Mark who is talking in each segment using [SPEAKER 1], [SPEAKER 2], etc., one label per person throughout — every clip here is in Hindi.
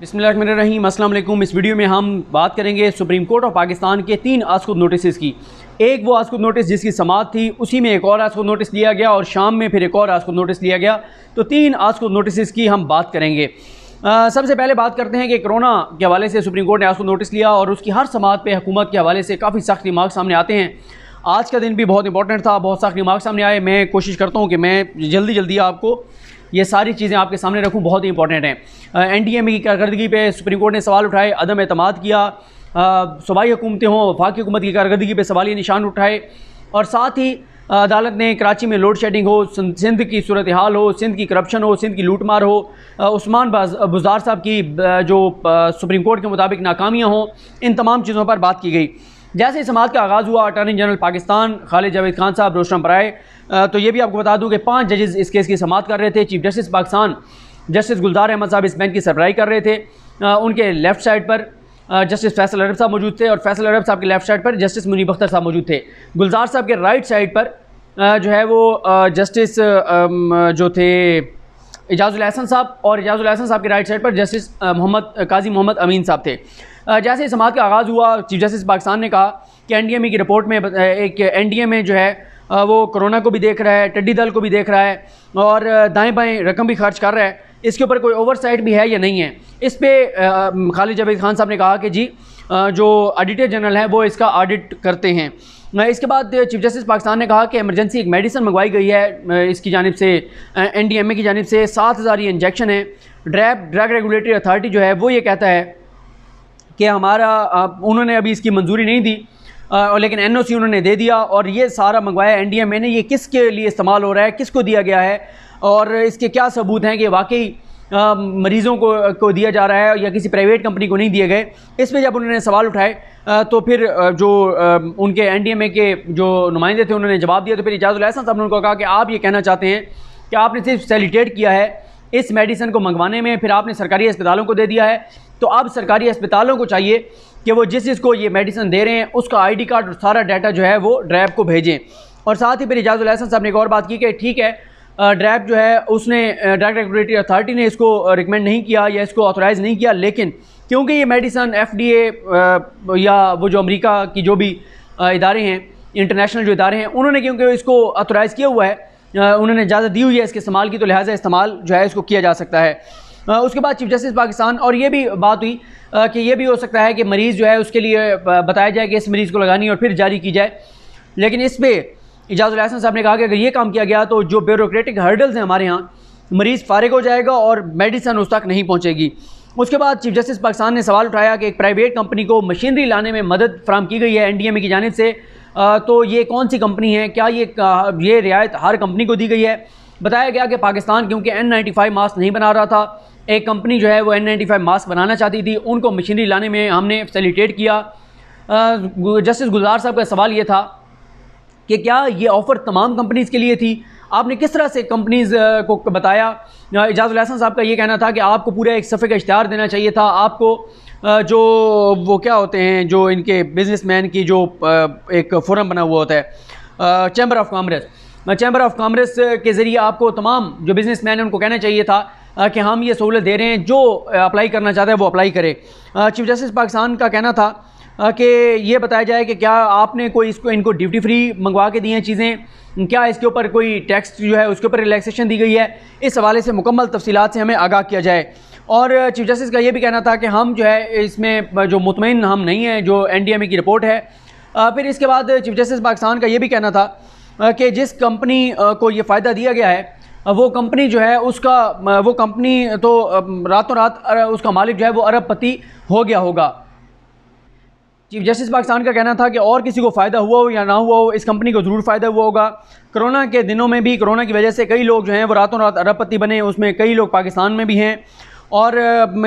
[SPEAKER 1] बिसमीम असल इस वीडियो में हम बात करेंगे सुप्रीम कोर्ट ऑफ पाकिस्तान के तीन खुद नोटिस की एक वो खुद नोटिस जिसकी समात थी उसी में एक और खुद नोटिस लिया गया और शाम में फिर एक और खुद नोटिस लिया गया तो तीन खुद नोटिस की हम बात करेंगे आ, सबसे पहले बात करते हैं कि कोरोना के हवाले से सुप्रीम कोर्ट ने खुद नोटिस लिया और उसकी हर समात पर हुकूमत के हवाले से काफ़ी सख्त रिमार्क सामने आते हैं आज का दिन भी बहुत इंपॉर्टेंट था बहुत सख्त रिमार्क सामने आए मैं कोशिश करता हूँ कि मैं जल्दी जल्दी आपको ये सारी चीज़ें आपके सामने रखूँ बहुत ही इंपॉर्टेंट हैं एन डी एम की कारकर्दगी पर सुप्रीम कोर्ट ने सवाल उठाए अदम अतमाद किया सूबाई हुकूमतें हों वफाक हुकूमत की कारकर्दगी पर सवाली निशान उठाए और साथ ही अदालत ने कराची में लोड शेडिंग हो सिंध की सूरत हाल हो सिंध की करप्शन हो सिंध की लूटमार हो उस्मान बुजार साहब की जो सुप्रीम कोर्ट के मुताबिक नाकामियाँ हों इन तमाम चीज़ों पर बात की गई जैसे इस समाज का आगाज़ हुआ अटॉर्नी जनरल पाकिस्तान खालिद जावेद खान साहब रोशन पराए तो ये भी आपको बता दूं कि पांच जजेस इस केस की समात कर रहे थे chief justice Pakistan justice Gulzar Ahmed sahab इस बेंच की सरबराही कर रहे थे उनके लेफ्ट साइड पर जस्टिस फैसल अरब साहब मौजूद थे और फैसल अरब साहब के लेफ्ट साइड पर जस्टिस मुनीब अख्तर साहब मौजूद थे गुलजार साहब के राइट साइड पर जो है वो जस्टिस जो थे एजाजुल अहसन साहब और एजाजुल अहसन साहब के राइट साइड पर जस्टिस मोहम्मद काजी मोहम्मद अमीन साहब थे जैसे इस समात का आगाज़ हुआ चीफ जस्टिस पाकिस्तान ने कहा कि एन डी एम ए की रिपोर्ट में एक एन डी जो है वो कोरोना को भी देख रहा है टड्डी दल को भी देख रहा है और दाएँ बाएँ रकम भी खर्च कर रहा है इसके ऊपर कोई ओवरसाइट भी है या नहीं है इस पर खालिद जावेद खान साहब ने कहा कि जी जो ऑडिटर जनरल हैं वो इसका ऑडिट करते हैं इसके बाद चीफ जस्टिस पाकिस्तान ने कहा कि एमरजेंसी एक मेडिसिन मंगवाई गई है इसकी जानब से एन डी एम ए की जानब से सात हज़ार ये इंजेक्शन है ड्रैप ड्रग रेगुलेटरी अथॉरिटी जो है वो ये कहता है कि हमारा उन्होंने अभी इसकी मंजूरी नहीं दी और लेकिन एनओसी उन्होंने दे दिया और ये सारा मंगवाया एनडीएमए ने ये किसके लिए इस्तेमाल हो रहा है किसको दिया गया है और इसके क्या सबूत हैं कि वाकई आ, मरीज़ों को को दिया जा रहा है या किसी प्राइवेट कंपनी को नहीं दिए गए इस पर जब उन्होंने सवाल उठाए तो फिर जो उनके एनडीएमए के जो नुमाइंदे थे उन्होंने जवाब दिया तो फिर एजाज़ुल एहसन साहब ने उनको कहा कि आप ये कहना चाहते हैं कि आपने सिर्फ सेलिटेट किया है इस मेडिसन को मंगवाने में फिर आपने सरकारी अस्पतालों को दे दिया है तो अब सरकारी अस्पतालों को चाहिए कि वो जिस जिसको ये मेडिसिन दे रहे हैं उसका आईडी कार्ड और सारा डाटा जो है वो ड्रैब को भेजें और साथ ही फिर एजाज उलहसन साहब ने एक और बात की कि ठीक है ड्रैब जो है उसने ड्रग रेगुलेटरी अथॉरिटी ने इसको रिकमेंड नहीं किया या इसको ऑथोराइज़ नहीं किया लेकिन क्योंकि ये मेडिसन एफडीए या वो जो अमेरिका की जो भी इदारे हैं इंटरनेशनल जो इदारे हैं उन्होंने क्योंकि इसको ऑथोराइज़ किया हुआ है उन्होंने इजाज़त दी हुई है इसके इस्तेमाल की तो लिहाजा इस्तेमाल जो है इसको किया जा सकता है उसके बाद चीफ जस्टिस पाकिस्तान और ये भी बात हुई कि ये भी हो सकता है कि मरीज़ जो है उसके लिए बताया जाए कि इस मरीज़ को लगानी और फिर जारी की जाए लेकिन इस पर इजाज़ हसन साहब ने कहा कि अगर ये काम किया गया तो जो ब्यूरोक्रेटिक हर्डल्स हैं हमारे यहाँ मरीज़ फारग हो जाएगा और मेडिसन उस तक नहीं पहुँचेगी उसके बाद चीफ जस्टिस पाकिस्तान ने सवाल उठाया कि एक प्राइवेट कंपनी को मशीनरी लाने में मदद फ्राहम की गई है एन की जानब से तो ये कौन सी कंपनी है क्या ये ये रियायत हर कंपनी को दी गई है बताया गया कि पाकिस्तान क्योंकि एन नाइन्टी फाइव मास्क नहीं बना रहा था एक कंपनी जो है वो एन नाइन्टी फाइव मास्क बनाना चाहती थी उनको मशीनरी लाने में हमने फैसिलिटेट किया जस्टिस गुलजार साहब का सवाल ये था कि क्या ये ऑफ़र तमाम कंपनीज़ के लिए थी आपने किस तरह से कंपनीज़ को बताया एजाज उलहसन साहब का ये कहना था कि आपको पूरा एक सफ़े का इश्तहार देना चाहिए था आपको जो वो क्या होते हैं जो इनके बिजनेसमैन की जो एक फोरम बना हुआ होता है chamber of commerce chamber of commerce के ज़रिए आपको तमाम जो बिजनेसमैन हैं उनको कहना चाहिए था कि हम ये सहूलत दे रहे हैं जो अप्लाई करना चाहता है वो अप्लाई करे चीफ जस्टिस पाकिस्तान का कहना था कि ये बताया जाए कि क्या आपने कोई इसको इनको ड्यूटी फ्री मंगवा के दी हैं चीज़ें क्या इसके ऊपर कोई टैक्स जो है उसके ऊपर रिलैक्सेशन दी गई है इस हवाले से मुकम्मल तफसीत से हमें आगाह किया जाए और चीफ जस्टिस का ये भी कहना था कि हम जो है इसमें जो मुतमिन हम नहीं हैं जो एन डी एम ए की रिपोर्ट है फिर इसके बाद चीफ जस्टिस पाकिस्तान का ये भी कहना था कि जिस कंपनी को ये फ़ायदा दिया गया है वो कंपनी जो है उसका वो कंपनी तो रातों रात उसका मालिक जो है वो अरबपति हो गया होगा चीफ जस्टिस पाकिस्तान का कहना था कि और किसी को फ़ायदा हुआ हो या ना हुआ हो इस कंपनी को ज़रूर फ़ायदा हुआ होगा कोरोना के दिनों में भी कोरोना की वजह से कई लोग जो हैं वो रातों रात अरबपति बने उसमें कई लोग पाकिस्तान में भी हैं और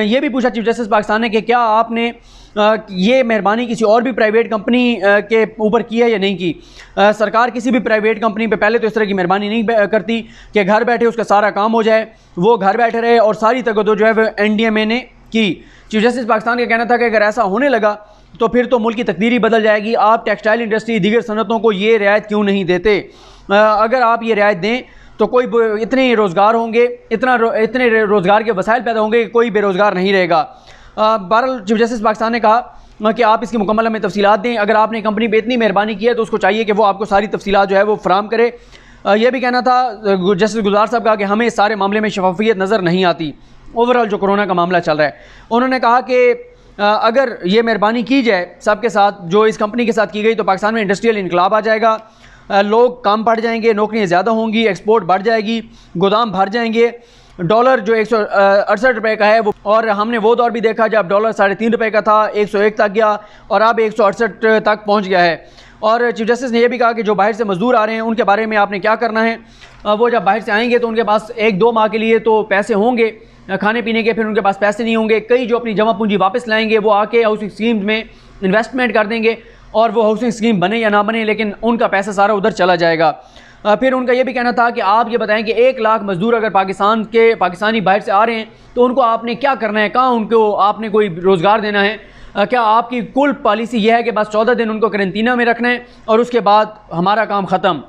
[SPEAKER 1] ये भी पूछा चीफ जस्टिस पाकिस्तान ने कि क्या आपने ये मेहरबानी किसी और भी प्राइवेट कंपनी के ऊपर की है या नहीं की सरकार किसी भी प्राइवेट कंपनी पे पहले तो इस तरह की मेहरबानी नहीं करती कि घर बैठे उसका सारा काम हो जाए वो घर बैठे रहे और सारी तकदो जो है वह एन डी एम ए ने की चीफ जस्टिस पाकिस्तान का कहना था कि अगर ऐसा होने लगा तो फिर तो मुल्क की तकदीर ही बदल जाएगी आप टेक्सटाइल इंडस्ट्री दीगर सनतों को ये रियायत क्यों नहीं देते अगर आप ये रियायत दें तो कोई इतने रोज़गार होंगे इतना इतने रोज़गार के वसाइल पैदा होंगे कि कोई बेरोज़गार नहीं रहेगा बहरल चीफ जस्टिस पाकिस्तान ने कहा कि आप इसकी मुकम्मल हमें तफसीत दें अगर आपने कंपनी पर इतनी मेहरबानी की है तो उसको चाहिए कि वो आपको सारी तफसीत जो है वो फ्राहम करे यह भी कहना था जस्टिस गुजार साहब का कि हमें इस सारे मामले में शफाफियत नज़र नहीं आती ओवरऑल जो कोरोना का मामला चल रहा है उन्होंने कहा कि अगर ये मेहरबानी की जाए सबके साथ जो इस कंपनी के साथ की गई तो पाकिस्तान में इंडस्ट्रियल इनकलाब आ जाएगा लोग काम बढ़ जाएंगे नौकरियाँ ज़्यादा होंगी एक्सपोर्ट बढ़ जाएगी गोदाम भर जाएंगे डॉलर जो एक सौ अड़सठ का है वो और हमने वो दौर भी देखा जब डॉलर साढ़े तीन रुपये का था एक सौ एक तक गया और अब एक सौ अड़सठ तक पहुँच गया है और चीफ जस्टिस ने यह भी कहा कि जो बाहर से मज़दूर आ रहे हैं उनके बारे में आपने क्या करना है वो जब बाहर से आएंगे तो उनके पास एक दो माह के लिए तो पैसे होंगे खाने पीने के फिर उनके पास पैसे नहीं होंगे कई जो अपनी जमा पूंजी वापस लाएंगे वो आके हाउसिंग स्कीम में इन्वेस्टमेंट कर देंगे और वो हाउसिंग स्कीम बने या ना बने लेकिन उनका पैसा सारा उधर चला जाएगा फिर उनका यह भी कहना था कि आप ये बताएं कि एक लाख मज़दूर अगर पाकिस्तान के पाकिस्तानी बाहर से आ रहे हैं तो उनको आपने क्या करना है कहाँ उनको आपने कोई रोज़गार देना है क्या आपकी कुल पॉलिसी यह है कि बस चौदह दिन उनको करंतना में रखना है और उसके बाद हमारा काम ख़त्म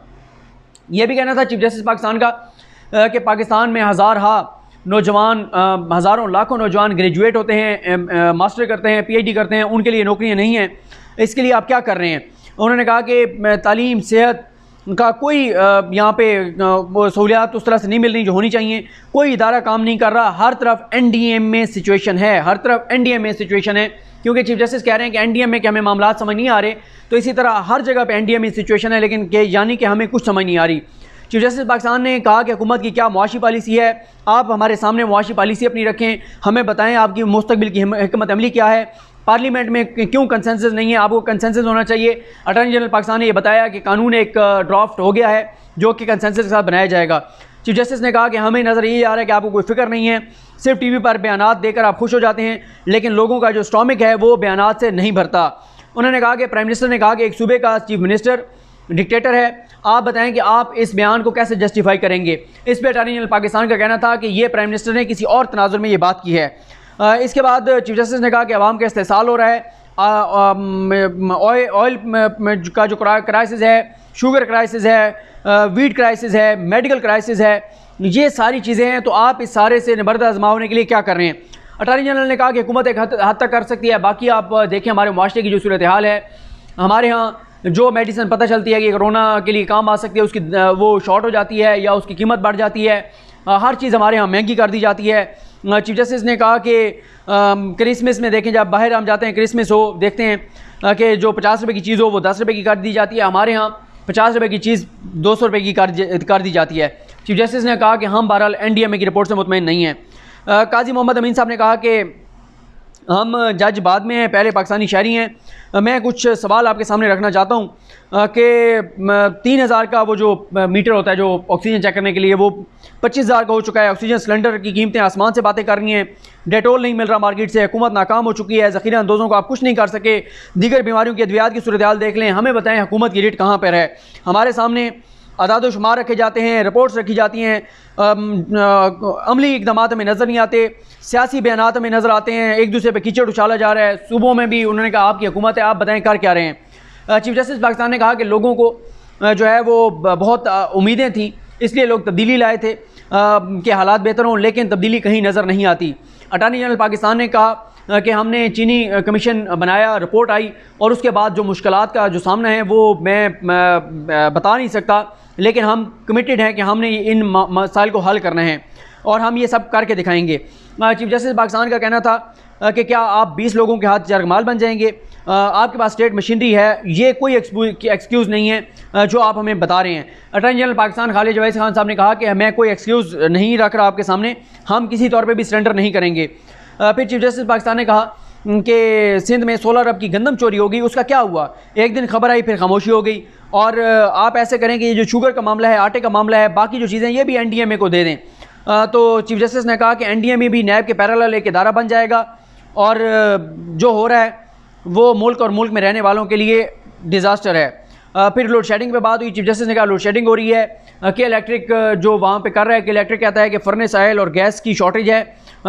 [SPEAKER 1] यह भी कहना था चीफ जस्टिस पाकिस्तान का कि पाकिस्तान में हज़ार हा नौजवान हज़ारों लाखों नौजवान ग्रेजुएट होते हैं मास्टर करते हैं पीएचडी करते हैं उनके लिए नौकरियां नहीं हैं इसके लिए आप क्या कर रहे हैं उन्होंने कहा कि तालीम सेहत का कोई यहाँ पे सहूलियात उस तरह से नहीं मिल रही जो होनी चाहिए कोई इदारा काम नहीं कर रहा हर तरफ एन में सिचुएशन है हर तरफ एन में सिचुएशन है क्योंकि चीफ जस्टिस कह रहे हैं कि एम में कि हमें मामला समझ नहीं आ रहे तो इसी तरह हर जगह पे एम में सिचुएशन है लेकिन के यानी कि हमें कुछ समझ नहीं आ रही चीफ जस्टिस पाकिस्तान ने कहा कि हुकूमत की क्या मुआशी पॉलिसी है आप हमारे सामने मुआशी पॉलिसी अपनी रखें हमें बताएं आपकी मुस्तबिल की हमत अमली क्या है पार्लियामेंट में क्यों कंसेंसस नहीं है आपको कंसेंसस होना चाहिए अटॉर्नी जनरल पाकिस्तान ने यह बताया कि कानून एक ड्राफ्ट हो गया है जो कि कंसेंसस के साथ बनाया जाएगा चीफ जस्टिस ने कहा कि हमें नज़र यही आ रहा है कि आपको कोई फिक्र नहीं है सिर्फ टीवी पर बयान देकर आप खुश हो जाते हैं लेकिन लोगों का जो स्टॉमिक है वो बयान से नहीं भरता उन्होंने कहा कि प्राइम मिनिस्टर ने कहा कि एक सूबे का चीफ मिनिस्टर डिक्टेटर है आप बताएं कि आप इस बयान को कैसे जस्टिफाई करेंगे इस पर अटॉर्नी जनरल पाकिस्तान का कहना था कि ये प्राइम मिनिस्टर ने किसी और तनाजुर में ये बात की है इसके बाद चीफ जस्टिस ने कहा कि आवाम का इस्तेसाल हो रहा है ऑयल का जो क्राइसिस है शुगर क्राइसिस है वीट क्राइसिस है मेडिकल क्राइसिस है ये सारी चीज़ें हैं तो आप इस सारे से निबर्द आजमा होने के लिए क्या कर रहे हैं अटारनी जनरल ने कहा कि हुकूमत एक हद तक कर सकती है बाकी आप देखें हमारे माशरे की जो सूरत हाल है हमारे यहाँ जो मेडिसिन पता चलती है कि कोरोना के लिए काम आ सकती है उसकी वो शॉर्ट हो जाती है या उसकी कीमत बढ़ जाती है हर चीज़ हमारे यहाँ महंगी कर दी जाती है चीफ जस्टिस ने कहा कि क्रिसमस में देखें जब बाहर हम जाते हैं क्रिसमस हो देखते हैं कि जो पचास रुपये की चीज़ हो वो दस रुपये की कर दी जाती है हमारे यहाँ पचास रुपये की चीज़ दो सौ रुपये की कर कर दी जाती है चीफ जस्टिस ने कहा कि हम बहरहाल एन डी एम ए की रिपोर्ट से मुतमिन नहीं है काजी मोहम्मद अमीन साहब ने कहा कि हम जज बाद में हैं पहले पाकिस्तानी शहरी हैं मैं कुछ सवाल आपके सामने रखना चाहता हूँ कि तीन हज़ार का वो जो मीटर होता है जो ऑक्सीजन चेक करने के लिए वो पच्चीस हज़ार का हो चुका है ऑक्सीजन सिलेंडर की कीमतें आसमान से बातें कर रही हैं डेटोल नहीं मिल रहा मार्केट से हुकूमत नाकाम हो चुकी है ज़खीरा अंदोज़ों को आप कुछ नहीं कर सके दीगर बीमारियों की अद्वियात की सूरत देख लें हमें बताएं हुकूमत की रेट कहाँ पर है हमारे सामने अदाद शुमार रखे जाते हैं रिपोर्ट्स रखी जाती हैं अमली इकदाम में नज़र नहीं आते सियासी बयान में नज़र आते हैं एक दूसरे पर कीचड़ उछाला जा रहा है सूबों में भी उन्होंने कहा आपकी हुकूमत है आप बताएं कर क्या रहे हैं चीफ जस्टिस पाकिस्तान ने कहा कि लोगों को जो है वो बहुत उम्मीदें थीं इसलिए लोग तब्दीली लाए थे कि हालात बेहतर हों लेकिन तब्दीली कहीं नज़र नहीं आती अटारनी जनरल पाकिस्तान ने कहा कि हमने चीनी कमीशन बनाया रिपोर्ट आई और उसके बाद जो मुश्किल का जो सामना है वो मैं बता नहीं सकता लेकिन हम कमिटेड हैं कि हमने इन मसाइल को हल करना है और हम ये सब करके दिखाएंगे चीफ जस्टिस पाकिस्तान का कहना था कि क्या आप 20 लोगों के हाथ जरगमाल बन जाएंगे आपके पास स्टेट मशीनरी है ये कोई एक्सक्यूज़ नहीं है जो आप हमें बता रहे हैं अटर्नी जनरल पाकिस्तान खालिद जवेद खान साहब ने कहा कि मैं कोई एक्सक्यूज़ नहीं रख रहा आपके सामने हम किसी तौर पर भी सरेंडर नहीं करेंगे फिर चीफ जस्टिस पाकिस्तान ने कहा कि सिंध में सोलह अरब की गंदम चोरी हो गई उसका क्या हुआ एक दिन खबर आई फिर खामोशी हो गई और आप ऐसे करें कि ये जो शुगर का मामला है आटे का मामला है बाकी जो चीज़ें ये भी एन को दे दें तो चीफ जस्टिस ने कहा कि एन भी नैब के पैरल एक इदारा बन जाएगा और जो हो रहा है वो मुल्क और मुल्क में रहने वालों के लिए डिज़ास्टर है फिर लोड शेडिंग पे बात हुई चीफ जस्टिस ने कहा लोड शेडिंग हो रही है कि इलेक्ट्रिक जो वहाँ पे कर रहा है कि इलेक्ट्रिक कहता है कि फर्नेस आयल और गैस की शॉर्टेज है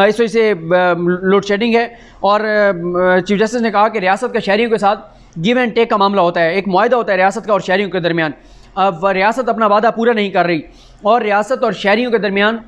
[SPEAKER 1] इस वजह से लोड शेडिंग है और चीफ जस्टिस ने कहा कि रियासत के शहरीों के साथ गिव एंड टेक का मामला होता है एक माहा होता है रियासत का और शहरीों के दरमियान अब रियासत अपना वादा पूरा नहीं कर रही और रियासत और शहरीों के दरमियान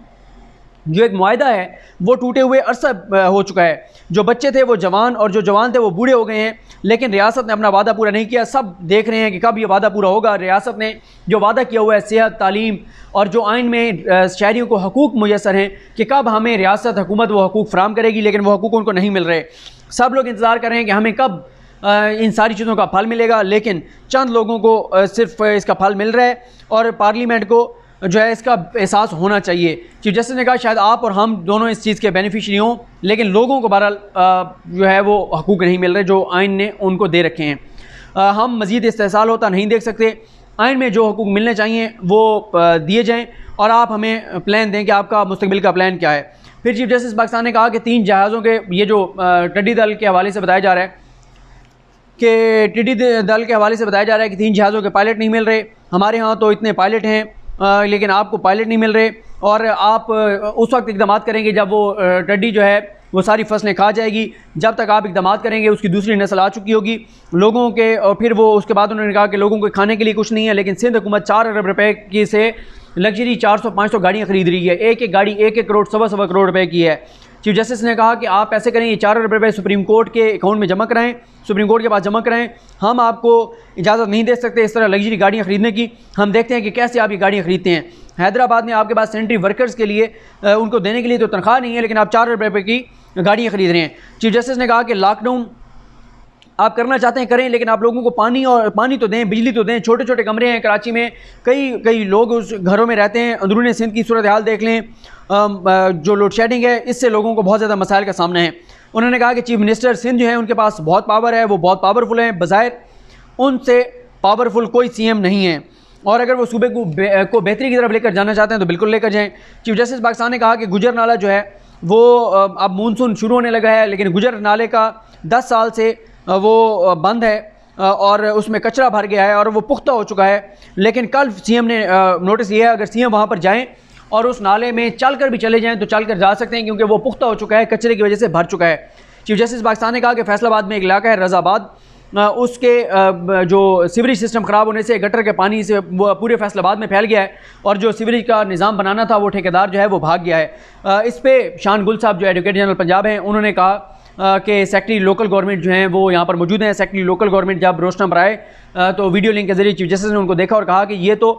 [SPEAKER 1] जो एक माहा है वो टूटे हुए अरसा हो चुका है जो बच्चे थे वो जवान और जो जवान थे वो बूढ़े हो गए हैं लेकिन रियासत ने अपना वादा पूरा नहीं किया सब देख रहे हैं कि कब ये वादा पूरा होगा रियासत ने जो वादा किया हुआ है सेहत तालीम और जो आइन में शहरीों को हकूक़ मैसर हैं कि कब हमें रियासत हुकूमत वो हकूक़ फ़राम करेगी लेकिन वो हकूक़ उनको नहीं मिल रहे सब लोग इंतज़ार कर रहे हैं कि हमें कब इन सारी चीज़ों का फल मिलेगा लेकिन चंद लोगों को सिर्फ इसका फल मिल रहा है और पार्लियामेंट को जो है इसका एहसास होना चाहिए चीफ जस्टिस ने कहा शायद आप और हम दोनों इस चीज़ के बेनिफिशरी हों लेकिन लोगों को बहरहाल जो है वो हकूक़ नहीं मिल रहे जो आइन ने उनको दे रखे हैं हम मज़ीद इस्तेसाल होता नहीं देख सकते आइन में जो हकूक़ मिलने चाहिए वो दिए जाएँ और आप हमें प्लान दें कि आपका मुस्तबिल का प्लान क्या है फिर चीफ जस्टिस पाकिस्तान ने कहा कि तीन जहाज़ों के ये जो टड्डी दल के हवाले से बताया जा रहा है कि टीडी दल के हवाले से बताया जा रहा है कि तीन जहाज़ों के पायलट नहीं मिल रहे हमारे यहाँ तो इतने पायलट हैं लेकिन आपको पायलट नहीं मिल रहे और आप उस वक्त इकदाम करेंगे जब वो टड्डी जो है वो सारी फसलें खा जाएगी जब तक आप इकदाम करेंगे उसकी दूसरी नस्ल आ चुकी होगी लोगों के और फिर वो उसके बाद उन्होंने कहा कि लोगों के खाने के लिए कुछ नहीं है लेकिन सिंध हुकूमत चार अरब रुपए की से लग्जरी चार सौ पाँच सौ गाड़ियाँ खरीद रही है एक एक गाड़ी एक एक करोड़ सवा सवा करोड़ रुपए की है चीफ जस्टिस ने कहा कि आप ऐसे करें ये चार अरब रुपये सुप्रीम कोर्ट के अकाउंट में जमा कराएं सुप्रीम कोर्ट के पास जमा कराएं हम आपको इजाज़त नहीं दे सकते इस तरह लग्जरी गाड़ियाँ ख़रीदने की हम देखते हैं कि कैसे आप ये गाड़ियाँ ख़रीदते हैं हैदराबाद में आपके पास सेंट्री वर्कर्स के लिए उनको देने के लिए तो तनख्वाह नहीं है लेकिन आप चार अरब रुपये की गाड़ियाँ ख़रीद रहे हैं चीफ जस्टिस ने कहा कि लॉकडाउन आप करना चाहते हैं करें लेकिन आप लोगों को पानी और पानी तो दें बिजली तो दें छोटे छोटे कमरे हैं कराची में कई कई लोग उस घरों में रहते हैं अंदरून सिंध की सूरत हाल देख लें जो लोड शेडिंग है इससे लोगों को बहुत ज़्यादा मसाइल का सामना है उन्होंने कहा कि चीफ मिनिस्टर सिंध जो है उनके पास बहुत पावर है वो बहुत पावरफुल हैं बज़ाहिर उनसे पावरफुल कोई सी नहीं है और अगर वो सूबे को बे, को बेहतरी की तरफ लेकर जाना चाहते हैं तो बिल्कुल लेकर जाएं चीफ जस्टिस पाकिस्तान ने कहा कि गुजर नाला जो है वो अब मानसून शुरू होने लगा है लेकिन गुजर नाले का दस साल से वो बंद है और उसमें कचरा भर गया है और वो पुख्ता हो चुका है लेकिन कल सीएम ने नोटिस लिया है अगर सीएम वहाँ पर जाएँ और उस नाले में चल कर भी चले जाएँ तो चल कर जा सकते हैं क्योंकि वो पुख्ता हो चुका है कचरे की वजह से भर चुका है चीफ जस्टिस पाकिस्तान ने कहा कि फैसलाबाद में एक इलाका है रजाबाद उसके जो सीवरेज सिस्टम ख़राब होने से गटर के पानी से पूरे फैसलाबाद में फैल गया है और जो सीवरेज का निज़ाम बनाना था वो ठेकेदार जो है वो भाग गया है इस पर शान गुल साहब जो एडवोकेट जनरल पंजाब हैं उन्होंने कहा के सेक्रेटरी लोकल गवर्नमेंट जो हैं वो यहाँ पर मौजूद हैं सेक्रेटरी लोकल गवर्नमेंट जब रोस्टम पर आए तो वीडियो लिंक के जरिए चीफ जस्टिस ने उनको देखा और कहा कि ये तो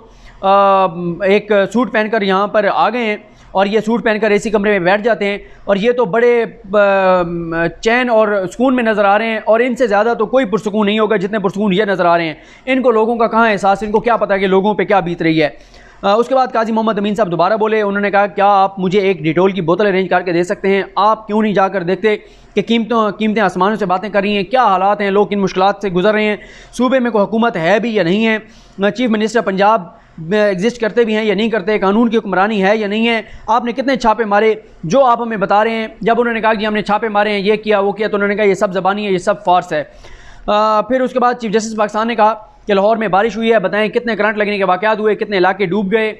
[SPEAKER 1] एक सूट पहनकर यहाँ पर आ गए हैं और ये सूट पहनकर एसी कमरे में बैठ जाते हैं और ये तो बड़े चैन और सुकून में नज़र आ रहे हैं और इनसे ज़्यादा तो कोई पुरसकून नहीं होगा जितने पुरसकून ये नज़र आ रहे हैं इनको लोगों का कहाँ एहसास इनको क्या पता है कि लोगों पर क्या बीत रही है उसके बाद काजी मोहम्मद अमीन साहब दोबारा बोले उन्होंने कहा क्या आप मुझे एक डिटोल की बोतल अरेंज करके दे सकते हैं आप क्यों नहीं जाकर देखते कि कीमतों कीमतें आसमानों से बातें कर रही हैं क्या हालात हैं लोग किन मुश्किल से गुजर रहे हैं सूबे में कोई हुकूमत है भी या नहीं है चीफ मिनिस्टर पंजाब एग्जिस्ट करते भी हैं या नहीं करते कानून की हुक्मरानी है या नहीं है आपने कितने छापे मारे जो आप हमें बता रहे हैं जब उन्होंने कहा कि हमने छापे मारे हैं ये किया वो किया तो उन्होंने कहा ये सब ज़बानी है ये सब फार्स है आ, फिर उसके बाद चीफ जस्टिस पाकिस्तान ने कहा कि लाहौर में बारिश हुई है बताएं कितने करंट लगने के वाकत हुए कितने इलाके डूब गए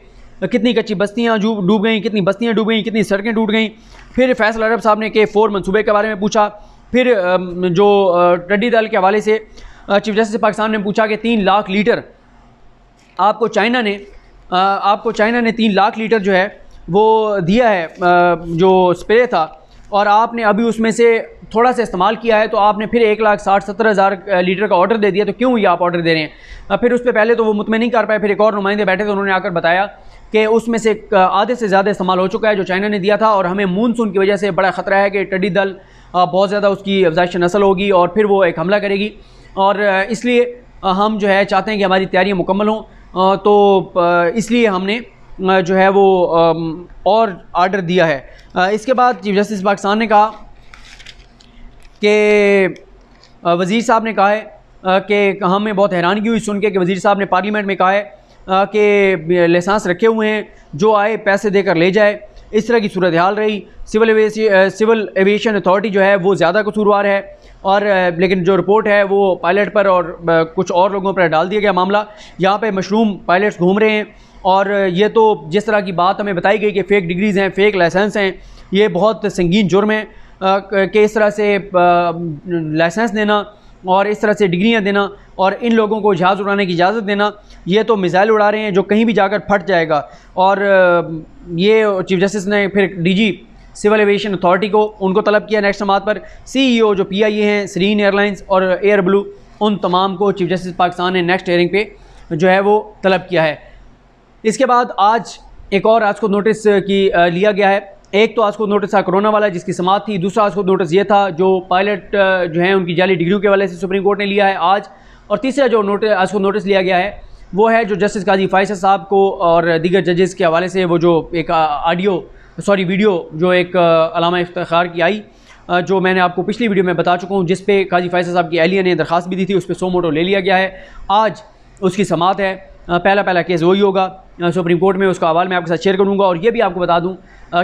[SPEAKER 1] कितनी कच्ची बस्तियाँ डूब गई कितनी बस्तियाँ डूब गई कितनी सड़कें टूट गई फिर फैसल अरब साहब ने के फोर मनसूबे के बारे में पूछा फिर जो टड्डी दल के हवाले से चीफ जस्टिस पाकिस्तान ने पूछा कि तीन लाख लीटर आपको चाइना ने आपको चाइना ने तीन लाख लीटर जो है वो दिया है जो स्प्रे था और आपने अभी उसमें से थोड़ा सा इस्तेमाल किया है तो आपने फिर एक लाख साठ सत्तर हज़ार लीटर का ऑर्डर दे दिया तो क्यों ये आप ऑर्डर दे रहे हैं फिर उस पर पहले तो वो मुतमिन नहीं कर पाए फिर एक और नुमाइंदे बैठे तो उन्होंने आकर बताया कि उसमें से आधे से ज़्यादा इस्तेमाल हो चुका है जो चाइना ने दिया था और हमें मूनसून की वजह से बड़ा ख़तरा है कि टडी दल बहुत ज़्यादा उसकी अफजाइश नस्ल होगी और फिर वो एक हमला करेगी और इसलिए हम जो है चाहते हैं कि हमारी तैयारियाँ मुकम्मल हों तो इसलिए हमने जो है वो और आर्डर दिया है इसके बाद चीफ जस्टिस पाकिस्तान ने कहा कि वज़ी साहब ने कहा है कि हमें बहुत हैरानगी हुई सुन के कि वज़ी साहब ने पार्लियामेंट में कहा है कि लाइसेंस रखे हुए हैं जो आए पैसे देकर ले जाए इस तरह की सूरत हाल रही सिविल सिविल एविएशन अथॉरिटी जो है वो ज़्यादा कसूरवार है और लेकिन जो रिपोर्ट है वो पायलट पर और कुछ और लोगों पर डाल दिया गया मामला यहाँ पे मशरूम पायलट्स घूम रहे हैं और ये तो जिस तरह की बात हमें बताई गई कि फ़ेक डिग्रीज़ हैं फ़ेक लाइसेंस हैं ये बहुत संगीन जुर्म है कि इस तरह से लाइसेंस देना और इस तरह से डिग्रियां देना और इन लोगों को जहाज़ उड़ाने की इजाज़त देना ये तो मिज़ाइल उड़ा रहे हैं जो कहीं भी जाकर फट जाएगा और ये चीफ जस्टिस ने फिर डीजी सिविल एविएशन अथॉरिटी को उनको तलब किया नेक्स्ट समात पर सीईओ e जो पीआईए हैं सरीन एयरलाइंस और एयर ब्लू उन तमाम को चीफ जस्टिस पाकिस्तान ने नेक्स्ट एयरिंग पे जो है वो तलब किया है इसके बाद आज एक और आज को नोटिस की लिया गया है एक तो आज को नोटिस था कोरोना वाला जिसकी समाप्त थी दूसरा आज को नोटिस ये था जो पायलट जो है उनकी जाली डिग्री के वाले से सुप्रीम कोर्ट ने लिया है आज और तीसरा जो नोटिस आज को नोटिस लिया गया है वो है जो जस्टिस काजी फाइस साहब को और दीगर जजेस के हवाले से वो जो एक ऑडियो सॉरी वीडियो जो एक अलामा इफ्तार की आई जो मैंने आपको पिछली वीडियो में बता चुका हूँ जिस पे काजी फाइसा साहब की एहलिया ने दरख्वास्त भी दी थी उस पर सो मोटो ले लिया गया है आज उसकी समात है पहला पहला केस वही होगा सुप्रीम कोर्ट में उसका हवाल मैं आपके साथ शेयर करूँगा और ये भी आपको बता दूँ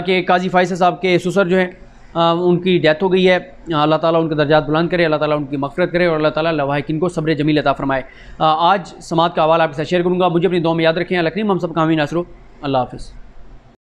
[SPEAKER 1] कि काजी फाइसा साहब के सुसर जो हैं उनकी डेथ हो गई है अल्लाह ताला उनके दर्जात बुलंद करे अल्लाह ताला उनकी मफरत करे और अल्लाह ताला किन को सब्र जमील अता फरमाए आज समाज का हवाल आपके साथ शेयर करूँगा मुझे अपनी दो में याद रखें लखनी हम सब कामी नासरो अल्लाह हाफ़